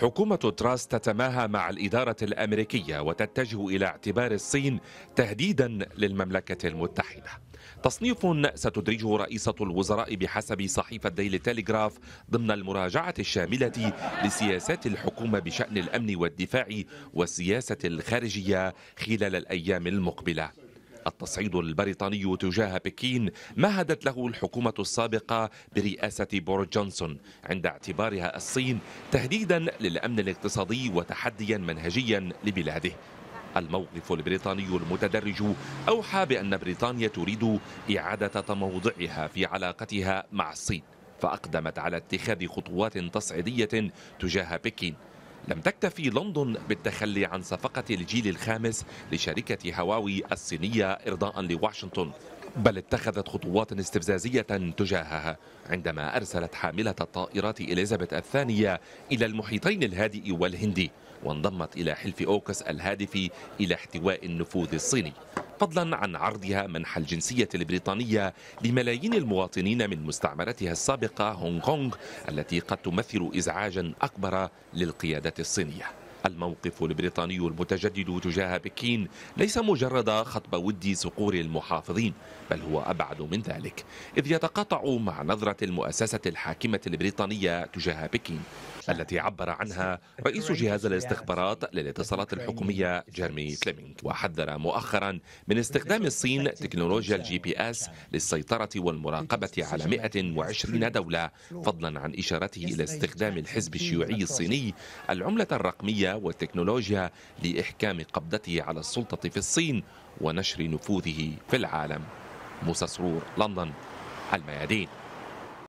حكومة تراس تتماهى مع الإدارة الأمريكية وتتجه إلى اعتبار الصين تهديدا للمملكة المتحدة تصنيف ستدرجه رئيسة الوزراء بحسب صحيفة ديل تيليغراف ضمن المراجعة الشاملة لسياسات الحكومة بشأن الأمن والدفاع والسياسة الخارجية خلال الأيام المقبلة التصعيد البريطاني تجاه بكين مهدت له الحكومة السابقة برئاسة بورج جونسون عند اعتبارها الصين تهديدا للأمن الاقتصادي وتحديا منهجيا لبلاده الموقف البريطاني المتدرج أوحى بأن بريطانيا تريد إعادة تموضعها في علاقتها مع الصين فأقدمت على اتخاذ خطوات تصعيدية تجاه بكين لم تكتفي لندن بالتخلي عن صفقة الجيل الخامس لشركة هواوي الصينية إرضاء لواشنطن بل اتخذت خطوات استفزازية تجاهها عندما أرسلت حاملة الطائرات إليزابيث الثانية إلى المحيطين الهادئ والهندي وانضمت إلى حلف أوكس الهادف إلى احتواء النفوذ الصيني فضلا عن عرضها منح الجنسية البريطانية لملايين المواطنين من مستعمرتها السابقة هونغ كونغ التي قد تمثل إزعاجا أكبر للقيادة الصينية الموقف البريطاني المتجدد تجاه بكين ليس مجرد خطب ود صقور المحافظين بل هو أبعد من ذلك إذ يتقاطع مع نظرة المؤسسة الحاكمة البريطانية تجاه بكين التي عبر عنها رئيس جهاز الاستخبارات للاتصالات الحكومية جيرمي فليمينغ وحذر مؤخرا من استخدام الصين تكنولوجيا الجي بي اس للسيطرة والمراقبة على 120 دولة فضلا عن إشارته إلى استخدام الحزب الشيوعي الصيني العملة الرقمية والتكنولوجيا لإحكام قبضته على السلطة في الصين ونشر نفوذه في العالم موسى سرور لندن الميادين